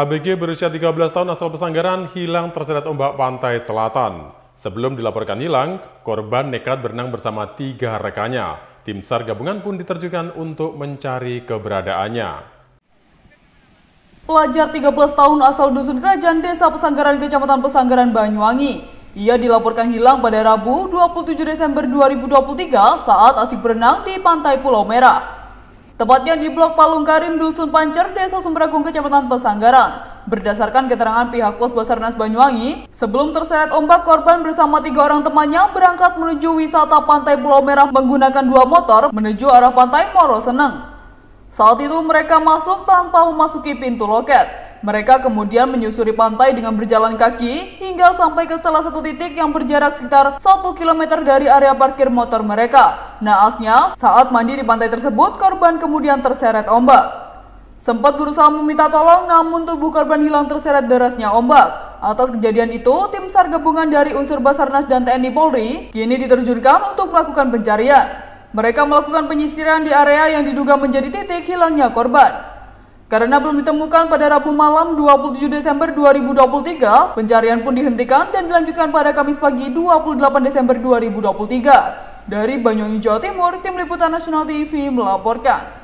ABG berusia 13 tahun asal Pesanggaran hilang terseret ombak pantai selatan. Sebelum dilaporkan hilang, korban nekat berenang bersama tiga rekannya. Tim SAR gabungan pun diterjukan untuk mencari keberadaannya. Pelajar 13 tahun asal Dusun Kerajaan Desa Pesanggaran Kecamatan Pesanggaran Banyuwangi. Ia dilaporkan hilang pada Rabu 27 Desember 2023 saat asik berenang di pantai Pulau Merah. Tepatnya di Blok Palung Karim, Dusun Pancer, Desa Sumberagung, Kecamatan Pesanggaran. Berdasarkan keterangan pihak pos Basarnas Banyuwangi, sebelum terseret ombak korban bersama tiga orang temannya berangkat menuju wisata pantai Pulau Merah menggunakan dua motor menuju arah pantai Moro Seneng. Saat itu mereka masuk tanpa memasuki pintu loket. Mereka kemudian menyusuri pantai dengan berjalan kaki hingga sampai ke salah satu titik yang berjarak sekitar 1 km dari area parkir motor mereka. Naasnya, saat mandi di pantai tersebut, korban kemudian terseret ombak. Sempat berusaha meminta tolong, namun tubuh korban hilang terseret derasnya ombak. Atas kejadian itu, tim SAR gabungan dari unsur Basarnas dan TNI Polri kini diterjunkan untuk melakukan pencarian. Mereka melakukan penyisiran di area yang diduga menjadi titik hilangnya korban. Karena belum ditemukan pada Rabu malam 27 Desember 2023, pencarian pun dihentikan dan dilanjutkan pada Kamis pagi 28 Desember 2023. Dari Banyuwangi, Jawa Timur, Tim Liputan Nasional TV melaporkan.